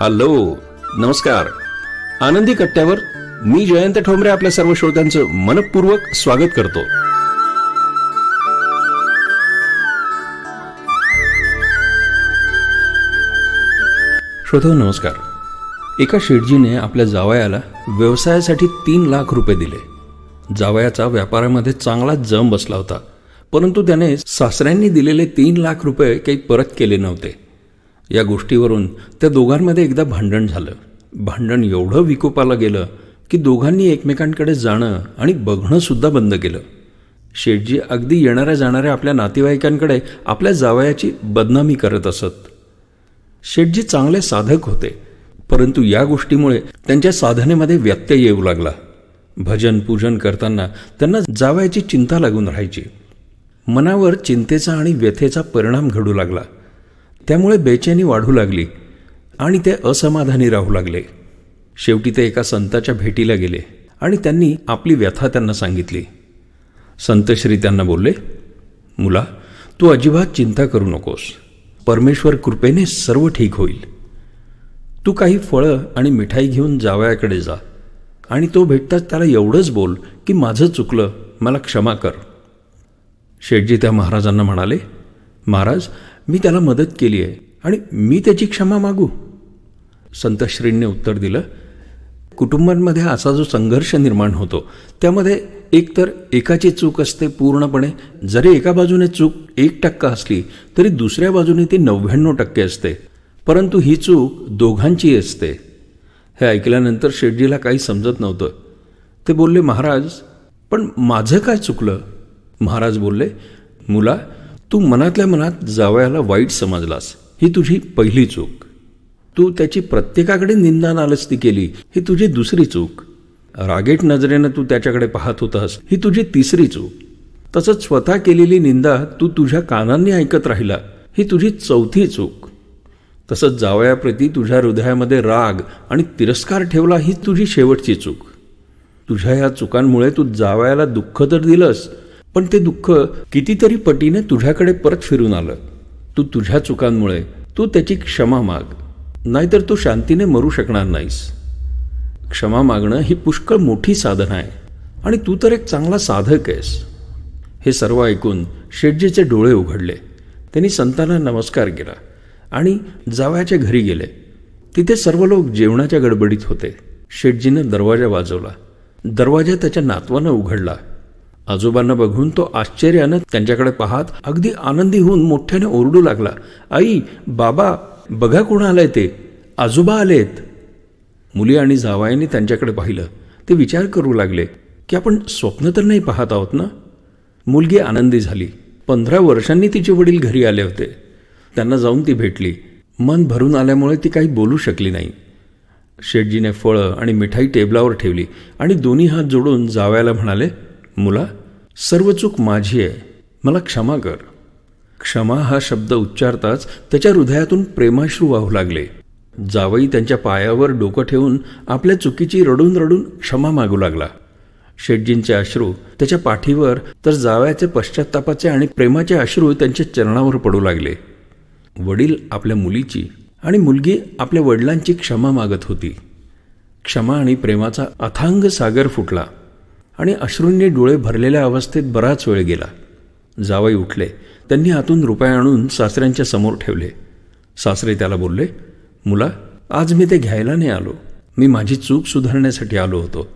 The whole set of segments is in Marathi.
हॅलो नमस्कार आनंदी कट्ट्यावर मी जयंत ठोंबरे आपल्या सर्व श्रोत्यांचं मनपूर्वक स्वागत करतो श्रोतो नमस्कार एका शेटजीने आपल्या जावयाला व्यवसायासाठी तीन लाख रुपये दिले जावयाचा व्यापारामध्ये चांगला जम बसला होता परंतु त्याने सासऱ्यांनी दिलेले तीन लाख रुपये काही परत केले नव्हते या गोष्टीवरून त्या दोघांमध्ये एकदा भांडण झालं भांडण एवढं विकोपाला गेलं की दोघांनी एकमेकांकडे जाणं आणि बघणंसुद्धा बंद केलं शेठजी अगदी येणाऱ्या जाणाऱ्या आपल्या नातेवाईकांकडे आपल्या जावयाची बदनामी करत असत शेटजी चांगले साधक होते परंतु या गोष्टीमुळे त्यांच्या साधनेमध्ये व्यत्यय येऊ लागला भजन पूजन करताना त्यांना जावयाची चिंता लागून राहायची मनावर चिंतेचा आणि व्यथेचा परिणाम घडू लागला त्यामुळे बेचैनी वाढू लागली आणि ते असमाधानी राहू लागले शेवटी ते एका संताच्या भेटीला गेले आणि त्यांनी आपली व्यथा त्यांना सांगितली संतश्री त्यांना बोलले मुला तू अजिबात चिंता करू नकोस परमेश्वर कृपेने सर्व ठीक होईल तू काही फळं आणि मिठाई घेऊन जावयाकडे जा आणि तो भेटताच त्याला एवढंच बोल की माझं चुकलं मला क्षमा कर शेठजी त्या महाराजांना म्हणाले महाराज मी त्याला मदत केली आहे आणि मी त्याची क्षमा मागू संतश्रींनी उत्तर दिलं कुटुंबांमध्ये असा जो संघर्ष निर्माण होतो त्यामध्ये एकतर एकाची चूक असते पूर्णपणे जरी एका बाजूने चूक एक टक्का असली तरी दुसऱ्या बाजूने ती नव्याण्णव टक्के असते परंतु ही चूक दोघांची असते हे ऐकल्यानंतर शेठजीला काही समजत नव्हतं ते बोलले महाराज पण माझं काय चुकलं महाराज बोलले मुला तू मनातल्या मनात जावयाला वाईट समजलास ही तुझी पहिली चूक तू त्याची प्रत्येकाकडे निंदा नालस्ती केली ही तुझी दुसरी चूक रागेट नजरेनं तू त्याच्याकडे पाहत होतास ही तुझी तिसरी चूक तसंच स्वतः केलेली निंदा तू तुझ्या कानांनी ऐकत राहिला ही तुझी चौथी चूक तसंच जावयाप्रती तुझ्या हृदयामध्ये राग आणि तिरस्कार ठेवला ही तुझी शेवटची चूक तुझ्या या चुकांमुळे तू जावयाला दुःख तर दिलंस पण ते दुःख कितीतरी पटीने तुझ्याकडे परत फिरून आलं तू तुझ्या चुकांमुळे तू त्याची क्षमा माग नाहीतर तू शांतीने मरू शकणार नाहीस क्षमा मागणं ही पुष्कळ मोठी साधन आहे आणि तू तर एक चांगला साधक आहेस हे सर्व ऐकून शेटजीचे डोळे उघडले त्यांनी संतांना नमस्कार केला आणि जावयाच्या घरी गेले तिथे सर्व लोक जेवणाच्या गडबडीत होते शेटजीनं दरवाजा वाजवला दरवाजा त्याच्या नातवानं उघडला आजोबांना बघून तो आश्चर्यानं त्यांच्याकडे पाहत अगदी आनंदी होऊन मोठ्याने ओरडू लागला आई बाबा बघा कोण आलंय ते आजोबा आलेत मुली आणि जावायाने त्यांच्याकडे पाहिलं ते विचार करू लागले की आपण स्वप्न तर नाही पाहत आहोत ना मुलगी आनंदी झाली पंधरा वर्षांनी तिचे वडील घरी आले होते त्यांना जाऊन ती भेटली मन भरून आल्यामुळे ती काही बोलू शकली नाही शेटजीने फळं आणि मिठाई टेबलावर ठेवली आणि दोन्ही हात जोडून जावयाला म्हणाले मुला सर्व चूक माझी आहे मला क्षमा कर क्षमा हा शब्द उच्चारताच त्याच्या हृदयातून प्रेमाश्रू वाहू लागले जावई त्यांच्या पायावर डोकं ठेवून आपल्या चुकीची रडून रडून क्षमा मागू लागला शेटजींचे अश्रू त्याच्या पाठीवर तर जावयाचे पश्चातापाचे आणि प्रेमाचे अश्रू त्यांच्या चरणावर पडू लागले वडील आपल्या मुलीची आणि मुलगी आपल्या वडिलांची क्षमा मागत होती क्षमा आणि प्रेमाचा अथांग सागर फुटला आणि अश्रूंनी डोळे भरलेल्या अवस्थेत बराच वेळ गेला जावई उठले त्यांनी हातून रुपये आणून सासऱ्यांच्या समोर ठेवले सासरे त्याला बोलले मुला आज मी ते घ्यायला नाही आलो मी माझी चूक सुधारण्यासाठी आलो होतो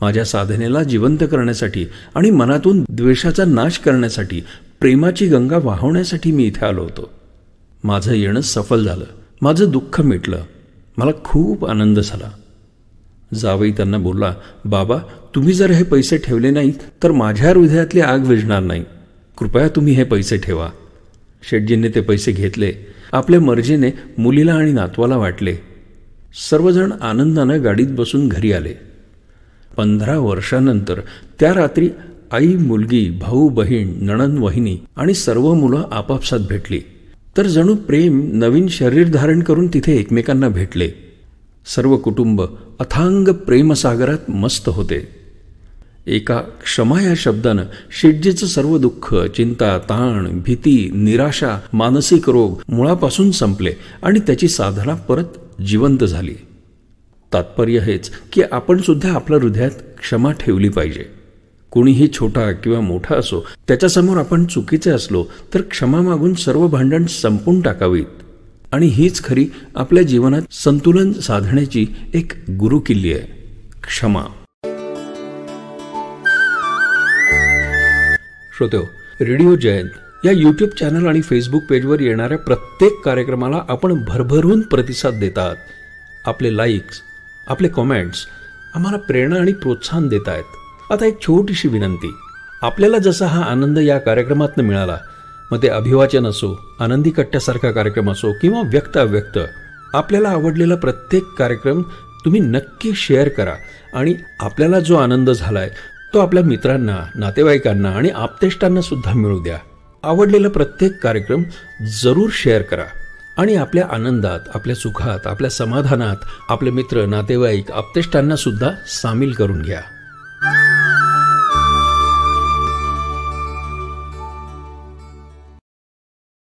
माझ्या साधनेला जिवंत करण्यासाठी आणि मनातून द्वेषाचा नाश करण्यासाठी प्रेमाची गंगा वाहवण्यासाठी मी इथे आलो होतो माझं येणं सफल झालं माझं दुःख मिटलं मला खूप आनंद झाला जावई त्यांना बोलला बाबा तुम्ही जर हे पैसे ठेवले नाहीत तर माझ्या हृदयातली आग विझणार नाही कृपया तुम्ही हे पैसे ठेवा शेटजींनी ते पैसे घेतले आपल्या मर्जीने मुलीला आणि नातवाला वाटले सर्वजण आनंदानं गाडीत बसून घरी आले पंधरा वर्षानंतर त्या रात्री आई मुलगी भाऊ बहीण नणन वहिनी आणि सर्व मुलं आपापसात भेटली तर जणू प्रेम नवीन शरीर धारण करून तिथे एकमेकांना भेटले सर्व कुटुंब अथांग प्रेमसागरात मस्त होते एका क्षमा या शब्दानं शेटजीचं सर्व दुःख चिंता ताण भीती निराशा मानसिक रोग मुळापासून संपले आणि त्याची साधना परत जिवंत झाली तात्पर्य हेच की आपण सुद्धा आपल्या हृदयात क्षमा ठेवली पाहिजे कोणीही छोटा किंवा मोठा असो त्याच्यासमोर आपण चुकीचे असलो तर क्षमा मागून सर्व भांडण संपून टाकावीत आणि हीच खरी आपल्या जीवनात संतुलन साधण्याची एक गुरुकिल्ली आहे क्षमा श्रोते रेडिओ जयंत या यूट्यूब चॅनल आणि फेसबुक पेजवर येणाऱ्या प्रत्येक कार्यक्रमाला आपण भरभरून प्रतिसाद देतात आपले लाईक्स आपले कॉमेंट्स आम्हाला प्रेरणा आणि प्रोत्साहन देत आहेत आता एक छोटीशी विनंती आपल्याला जसा हा आनंद या कार्यक्रमात मिळाला मग ते अभिवाचन असो आनंदी कट्ट्यासारखा कार्यक्रम असो किंवा व्यक्त अव्यक्त आपल्याला आवडलेला प्रत्येक कार्यक्रम तुम्ही नक्की शेअर करा आणि आपल्याला जो आनंद झालाय तो आपल्या मित्रांना नातेवाईकांना आणि आपतेष्टांना सुद्धा मिळू द्या आवडलेला प्रत्येक कार्यक्रम जरूर शेअर करा आणि आपल्या आनंदात आपल्या सुखात आपल्या समाधानात आपले मित्र नातेवाईक आपतेष्टांना सुद्धा सामील करून घ्या